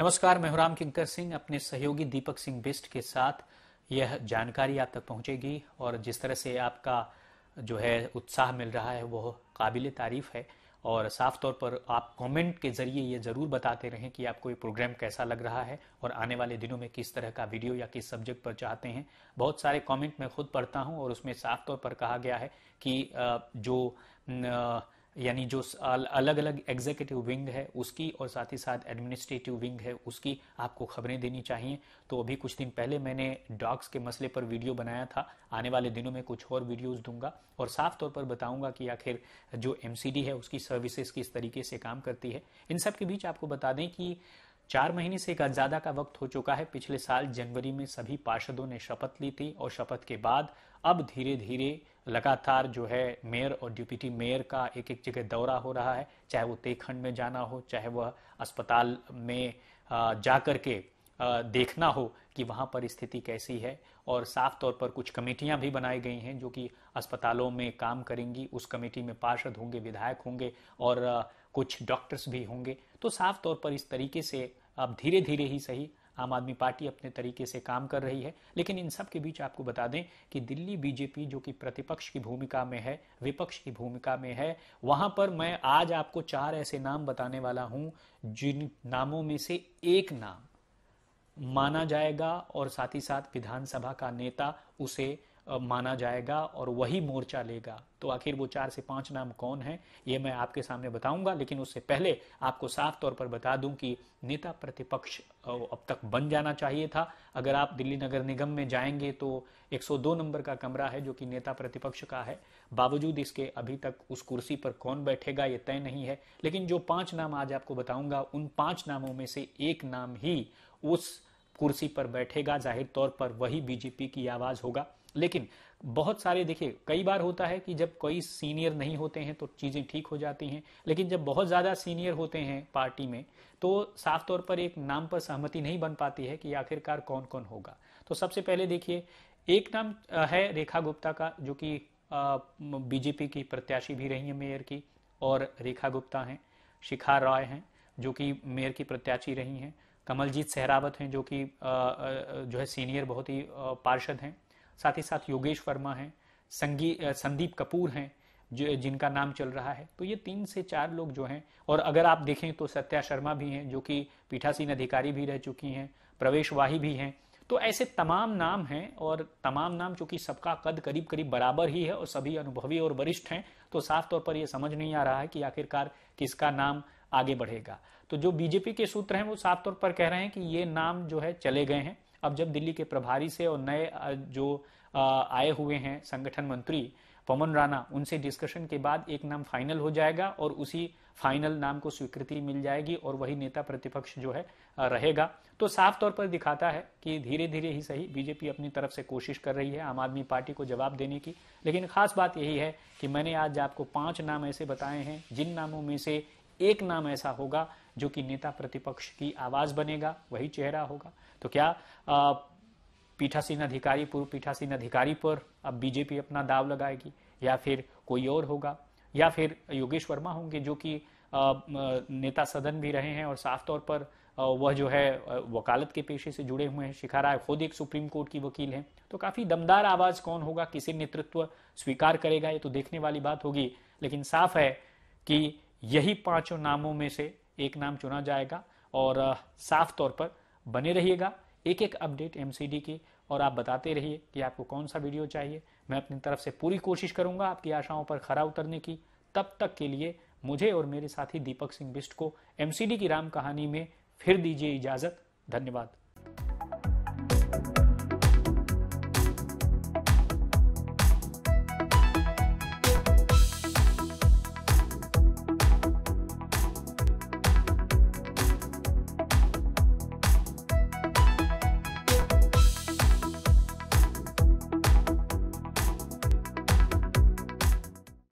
नमस्कार मैं राम किंकर सिंह अपने सहयोगी दीपक सिंह बिस्ट के साथ यह जानकारी आप तक पहुंचेगी और जिस तरह से आपका जो है उत्साह मिल रहा है वह काबिल तारीफ है और साफ तौर पर आप कमेंट के ज़रिए ये ज़रूर बताते रहें कि आपको ये प्रोग्राम कैसा लग रहा है और आने वाले दिनों में किस तरह का वीडियो या किस सब्जेक्ट पर चाहते हैं बहुत सारे कमेंट मैं खुद पढ़ता हूँ और उसमें साफ तौर पर कहा गया है कि जो न, यानी जो अलग अलग एग्जीक्यूटिव विंग है उसकी और साथ ही साथ एडमिनिस्ट्रेटिव विंग है उसकी आपको खबरें देनी चाहिए तो अभी कुछ दिन पहले मैंने डॉग्स के मसले पर वीडियो बनाया था आने वाले दिनों में कुछ और वीडियोस दूंगा और साफ तौर पर बताऊंगा कि आखिर जो एम है उसकी सर्विसेज किस तरीके से काम करती है इन सब के बीच आपको बता दें कि चार महीने से ज़्यादा का वक्त हो चुका है पिछले साल जनवरी में सभी पार्षदों ने शपथ ली थी और शपथ के बाद अब धीरे धीरे लगातार जो है मेयर और डिप्टी मेयर का एक एक जगह दौरा हो रहा है चाहे वो तेखंड में जाना हो चाहे वह अस्पताल में जा करके देखना हो कि वहाँ पर स्थिति कैसी है और साफ तौर पर कुछ कमेटियाँ भी बनाई गई हैं जो कि अस्पतालों में काम करेंगी उस कमेटी में पार्षद होंगे विधायक होंगे और कुछ डॉक्टर्स भी होंगे तो साफ तौर पर इस तरीके से अब धीरे धीरे ही सही आम आदमी पार्टी अपने तरीके से काम कर रही है लेकिन इन सब के बीच आपको बता दें कि दिल्ली बीजेपी जो कि प्रतिपक्ष की भूमिका में है विपक्ष की भूमिका में है वहां पर मैं आज आपको चार ऐसे नाम बताने वाला हूं जिन नामों में से एक नाम माना जाएगा और साथ ही साथ विधानसभा का नेता उसे माना जाएगा और वही मोर्चा लेगा तो आखिर वो चार से पांच नाम कौन है ये मैं आपके सामने बताऊंगा लेकिन उससे पहले आपको साफ तौर पर बता दूं कि नेता प्रतिपक्ष अब तक बन जाना चाहिए था अगर आप दिल्ली नगर निगम में जाएंगे तो 102 नंबर का कमरा है जो कि नेता प्रतिपक्ष का है बावजूद इसके अभी तक उस कुर्सी पर कौन बैठेगा ये तय नहीं है लेकिन जो पांच नाम आज आपको बताऊंगा उन पांच नामों में से एक नाम ही उस कुर्सी पर बैठेगा जाहिर तौर पर वही बीजेपी की आवाज होगा लेकिन बहुत सारे देखिए कई बार होता है कि जब कोई सीनियर नहीं होते हैं तो चीज़ें ठीक हो जाती हैं लेकिन जब बहुत ज़्यादा सीनियर होते हैं पार्टी में तो साफ तौर पर एक नाम पर सहमति नहीं बन पाती है कि आखिरकार कौन कौन होगा तो सबसे पहले देखिए एक नाम है रेखा गुप्ता का जो कि बीजेपी की प्रत्याशी भी रही है मेयर की और रेखा गुप्ता हैं शिखा रॉय हैं जो कि मेयर की प्रत्याशी रही हैं कमलजीत सहरावत हैं जो कि जो है सीनियर बहुत ही पार्षद हैं साथ ही साथ योगेश वर्मा हैं संगी संदीप कपूर हैं जो जिनका नाम चल रहा है तो ये तीन से चार लोग जो हैं और अगर आप देखें तो सत्या शर्मा भी हैं जो कि पीठासीन अधिकारी भी रह चुकी हैं प्रवेश वाही भी हैं तो ऐसे तमाम नाम हैं और तमाम नाम चूंकि सबका कद करीब करीब बराबर ही है और सभी अनुभवी और वरिष्ठ हैं तो साफ तौर पर यह समझ नहीं आ रहा है कि आखिरकार किसका नाम आगे बढ़ेगा तो जो बीजेपी के सूत्र हैं वो साफ तौर पर कह रहे हैं कि ये नाम जो है चले गए हैं अब जब दिल्ली के प्रभारी से और नए जो आए हुए हैं संगठन मंत्री पवन राणा उनसे डिस्कशन के बाद एक नाम फाइनल हो जाएगा और उसी फाइनल नाम को स्वीकृति मिल जाएगी और वही नेता प्रतिपक्ष जो है रहेगा तो साफ तौर पर दिखाता है कि धीरे धीरे ही सही बीजेपी अपनी तरफ से कोशिश कर रही है आम आदमी पार्टी को जवाब देने की लेकिन खास बात यही है कि मैंने आज आपको पांच नाम ऐसे बताए हैं जिन नामों में से एक नाम ऐसा होगा जो कि नेता प्रतिपक्ष की आवाज बनेगा वही चेहरा होगा तो क्या पीठासीन अधिकारी पूर्व पीठासीन अधिकारी पर अब बीजेपी अपना दाव लगाएगी या फिर कोई और होगा या फिर योगेश वर्मा होंगे जो कि नेता सदन भी रहे हैं और साफ तौर पर वह जो है वकालत के पेशे से जुड़े हुए हैं शिखा राय खुद एक सुप्रीम कोर्ट की वकील हैं तो काफी दमदार आवाज कौन होगा किसे नेतृत्व स्वीकार करेगा ये तो देखने वाली बात होगी लेकिन साफ है कि यही पांचों नामों में से एक नाम चुना जाएगा और साफ तौर पर बने रहिएगा एक एक अपडेट एमसीडी की और आप बताते रहिए कि आपको कौन सा वीडियो चाहिए मैं अपनी तरफ से पूरी कोशिश करूंगा आपकी आशाओं पर खरा उतरने की तब तक के लिए मुझे और मेरे साथी दीपक सिंह बिस्ट को एमसीडी की राम कहानी में फिर दीजिए इजाजत धन्यवाद